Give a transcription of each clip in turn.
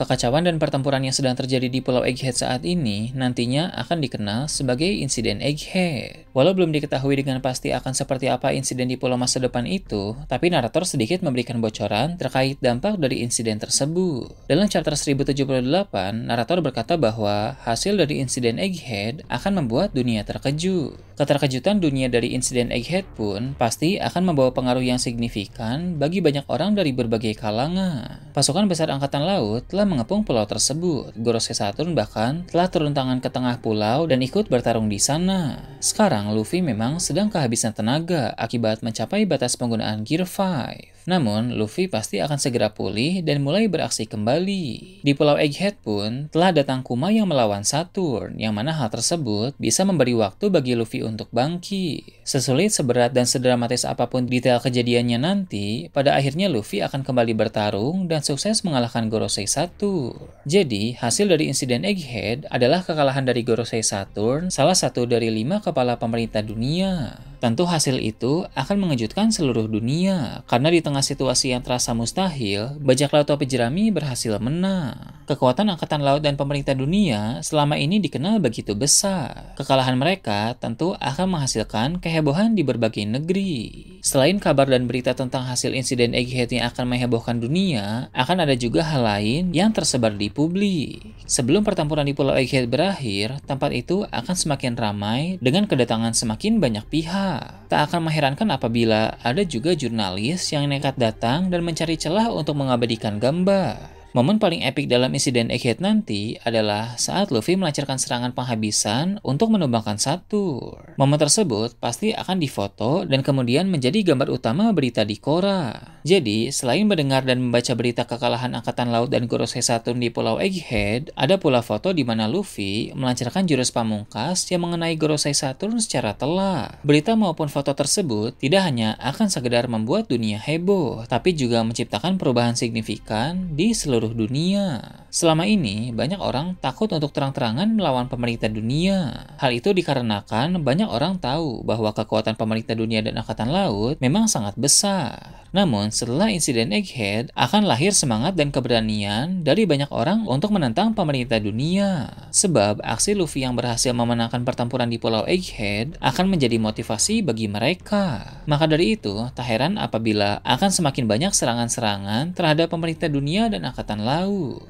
Kekacauan dan pertempuran yang sedang terjadi di Pulau Egghead saat ini nantinya akan dikenal sebagai insiden Egghead. Walau belum diketahui dengan pasti akan seperti apa insiden di pulau masa depan itu, tapi narator sedikit memberikan bocoran terkait dampak dari insiden tersebut. Dalam chapter 1078, narator berkata bahwa hasil dari insiden Egghead akan membuat dunia terkejut. Keterkejutan dunia dari insiden Egghead pun pasti akan membawa pengaruh yang signifikan bagi banyak orang dari berbagai kalangan. Pasukan besar Angkatan Laut telah mengepung pulau tersebut. Gorosei Saturn bahkan telah turun tangan ke tengah pulau dan ikut bertarung di sana. Sekarang Luffy memang sedang kehabisan tenaga akibat mencapai batas penggunaan Gear 5. Namun, Luffy pasti akan segera pulih dan mulai beraksi kembali. Di Pulau Egghead pun telah datang Kuma yang melawan Saturn, yang mana hal tersebut bisa memberi waktu bagi Luffy untuk bangkit. Sesulit, seberat, dan sedramatis apapun detail kejadiannya nanti, pada akhirnya Luffy akan kembali bertarung dan sukses mengalahkan Gorosei Saturn. Jadi, hasil dari insiden Egghead adalah kekalahan dari Gorosei Saturn, salah satu dari lima kepala pemerintah dunia. Tentu hasil itu akan mengejutkan seluruh dunia, karena di tengah situasi yang terasa mustahil, bajak laut topi jerami berhasil menang. Kekuatan Angkatan Laut dan pemerintah dunia selama ini dikenal begitu besar. Kekalahan mereka tentu akan menghasilkan kehebohan di berbagai negeri. Selain kabar dan berita tentang hasil insiden Egghead yang akan menghebohkan dunia, akan ada juga hal lain yang tersebar di publik. Sebelum pertempuran di Pulau Egghead berakhir, tempat itu akan semakin ramai dengan kedatangan semakin banyak pihak. Tak akan mengherankan apabila ada juga jurnalis yang nekat datang dan mencari celah untuk mengabadikan gambar. Momen paling epik dalam insiden Egghead nanti adalah saat Luffy melancarkan serangan penghabisan untuk menumbangkan Satur. Momen tersebut pasti akan difoto dan kemudian menjadi gambar utama berita di Kora. Jadi, selain mendengar dan membaca berita kekalahan Angkatan Laut dan Gorosei Saturn di Pulau Egghead, ada pula foto di mana Luffy melancarkan jurus pamungkas yang mengenai Gorosei Saturn secara telak. Berita maupun foto tersebut tidak hanya akan sekedar membuat dunia heboh, tapi juga menciptakan perubahan signifikan di seluruh seluruh dunia. Selama ini, banyak orang takut untuk terang-terangan melawan pemerintah dunia. Hal itu dikarenakan banyak orang tahu bahwa kekuatan pemerintah dunia dan angkatan laut memang sangat besar. Namun, setelah insiden Egghead, akan lahir semangat dan keberanian dari banyak orang untuk menentang pemerintah dunia. Sebab, aksi Luffy yang berhasil memenangkan pertempuran di Pulau Egghead akan menjadi motivasi bagi mereka. Maka dari itu, tak heran apabila akan semakin banyak serangan-serangan terhadap pemerintah dunia dan angkatan angkatan laut.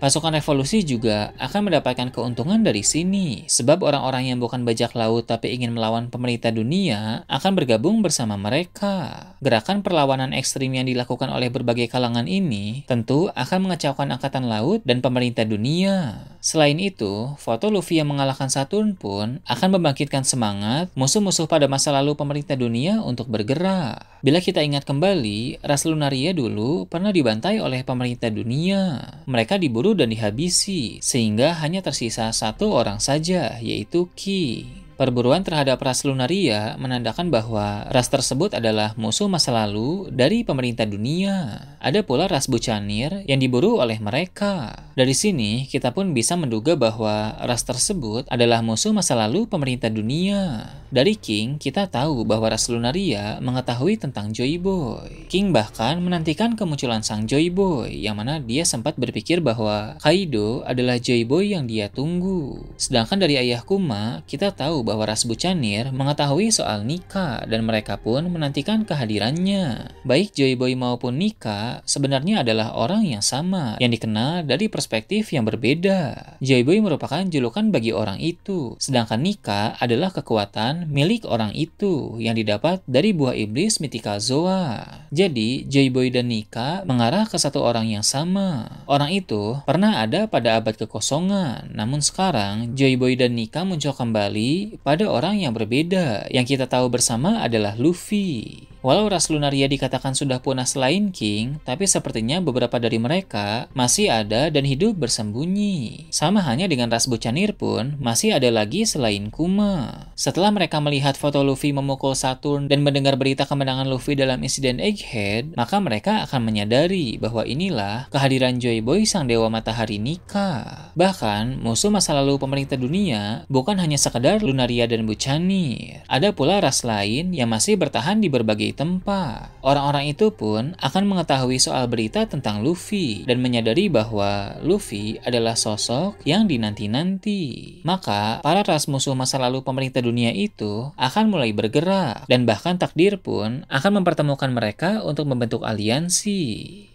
Pasukan revolusi juga akan mendapatkan keuntungan dari sini, sebab orang-orang yang bukan bajak laut tapi ingin melawan pemerintah dunia akan bergabung bersama mereka. Gerakan perlawanan ekstrim yang dilakukan oleh berbagai kalangan ini tentu akan mengecewakan angkatan laut dan pemerintah dunia. Selain itu, foto Luffy yang mengalahkan Saturn pun akan membangkitkan semangat musuh-musuh pada masa lalu pemerintah dunia untuk bergerak. Bila kita ingat kembali, ras Lunaria dulu pernah dibantai oleh pemerintah dunia. Mereka diburu dan dihabisi, sehingga hanya tersisa satu orang saja, yaitu Ki. Perburuan terhadap ras Lunaria menandakan bahwa ras tersebut adalah musuh masa lalu dari pemerintah dunia. Ada pula ras Bucanir yang diburu oleh mereka. Dari sini, kita pun bisa menduga bahwa ras tersebut adalah musuh masa lalu pemerintah dunia. Dari King, kita tahu bahwa ras Lunaria mengetahui tentang Joy Boy. King bahkan menantikan kemunculan sang Joy Boy, yang mana dia sempat berpikir bahwa Kaido adalah Joy Boy yang dia tunggu. Sedangkan dari ayah Kuma, kita tahu bahwa ras Bucanir mengetahui soal Nika, dan mereka pun menantikan kehadirannya. Baik Joy Boy maupun Nika sebenarnya adalah orang yang sama, yang dikenal dari perspektif perspektif yang berbeda. Boy merupakan julukan bagi orang itu, sedangkan Nika adalah kekuatan milik orang itu yang didapat dari buah iblis mitika Zoa. Jadi, Boy dan Nika mengarah ke satu orang yang sama. Orang itu pernah ada pada abad kekosongan, namun sekarang Boy dan Nika muncul kembali pada orang yang berbeda. Yang kita tahu bersama adalah Luffy. Walau ras Lunaria dikatakan sudah punah selain King, tapi sepertinya beberapa dari mereka masih ada dan hidup bersembunyi. Sama hanya dengan ras Bucanir pun, masih ada lagi selain Kuma. Setelah mereka melihat foto Luffy memukul Saturn dan mendengar berita kemenangan Luffy dalam insiden Egghead, maka mereka akan menyadari bahwa inilah kehadiran Joy Boy sang Dewa Matahari Nika. Bahkan, musuh masa lalu pemerintah dunia bukan hanya sekedar Lunaria dan Bucanir. Ada pula ras lain yang masih bertahan di berbagai Tempat, Orang-orang itu pun akan mengetahui soal berita tentang Luffy dan menyadari bahwa Luffy adalah sosok yang dinanti-nanti. Maka, para ras musuh masa lalu pemerintah dunia itu akan mulai bergerak dan bahkan takdir pun akan mempertemukan mereka untuk membentuk aliansi.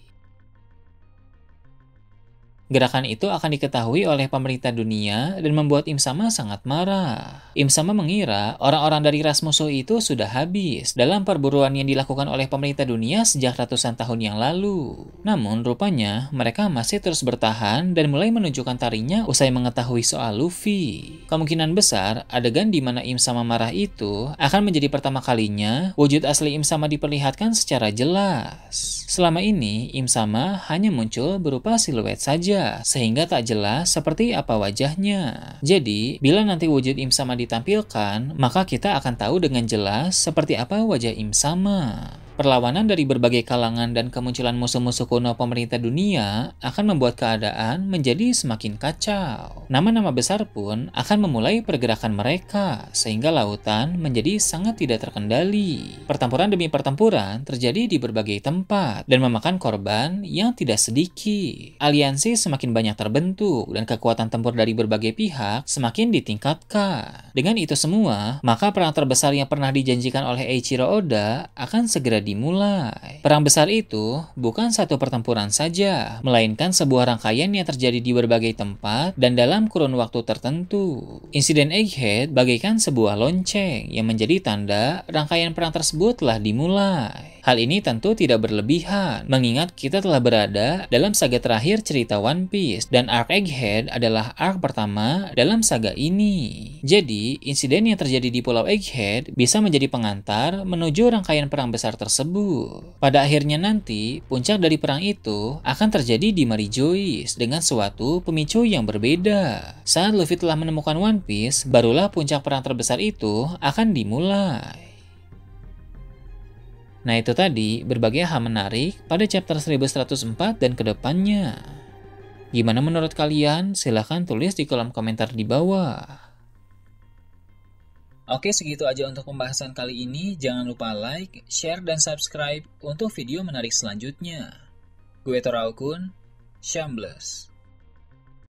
Gerakan itu akan diketahui oleh pemerintah dunia dan membuat Imsama sangat marah. Imsama mengira orang-orang dari ras musuh itu sudah habis dalam perburuan yang dilakukan oleh pemerintah dunia sejak ratusan tahun yang lalu. Namun rupanya mereka masih terus bertahan dan mulai menunjukkan tarinya usai mengetahui soal Luffy. Kemungkinan besar adegan di mana Imsama marah itu akan menjadi pertama kalinya wujud asli Imsama diperlihatkan secara jelas. Selama ini Imsama hanya muncul berupa siluet saja saja, iya, sehingga tak jelas seperti apa wajahnya. Jadi, bila nanti wujud Imsama ditampilkan, maka kita akan tahu dengan jelas seperti apa wajah Imsama. Perlawanan dari berbagai kalangan dan kemunculan musuh-musuh kuno pemerintah dunia akan membuat keadaan menjadi semakin kacau. Nama-nama besar pun akan memulai pergerakan mereka, sehingga lautan menjadi sangat tidak terkendali. Pertempuran demi pertempuran terjadi di berbagai tempat dan memakan korban yang tidak sedikit. Aliansi semakin banyak terbentuk dan kekuatan tempur dari berbagai pihak semakin ditingkatkan. Dengan itu semua, maka perang terbesar yang pernah dijanjikan oleh Eiichiro Oda akan segera dimulai. Perang besar itu bukan satu pertempuran saja, melainkan sebuah rangkaian yang terjadi di berbagai tempat dan dalam kurun waktu tertentu. Insiden Egghead bagaikan sebuah lonceng yang menjadi tanda rangkaian perang tersebut telah dimulai. Hal ini tentu tidak berlebihan, mengingat kita telah berada dalam saga terakhir cerita One Piece dan arc Egghead adalah arc pertama dalam saga ini. Jadi, insiden yang terjadi di Pulau Egghead bisa menjadi pengantar menuju rangkaian perang besar tersebut tersebut. Pada akhirnya nanti, puncak dari perang itu akan terjadi di Marijois dengan suatu pemicu yang berbeda. Saat Luffy telah menemukan One Piece, barulah puncak perang terbesar itu akan dimulai. Nah itu tadi berbagai hal menarik pada chapter 1104 dan kedepannya. Gimana menurut kalian? Silahkan tulis di kolom komentar di bawah. Oke, segitu aja untuk pembahasan kali ini. Jangan lupa like, share, dan subscribe untuk video menarik selanjutnya. Gue Toraukun, Shambles.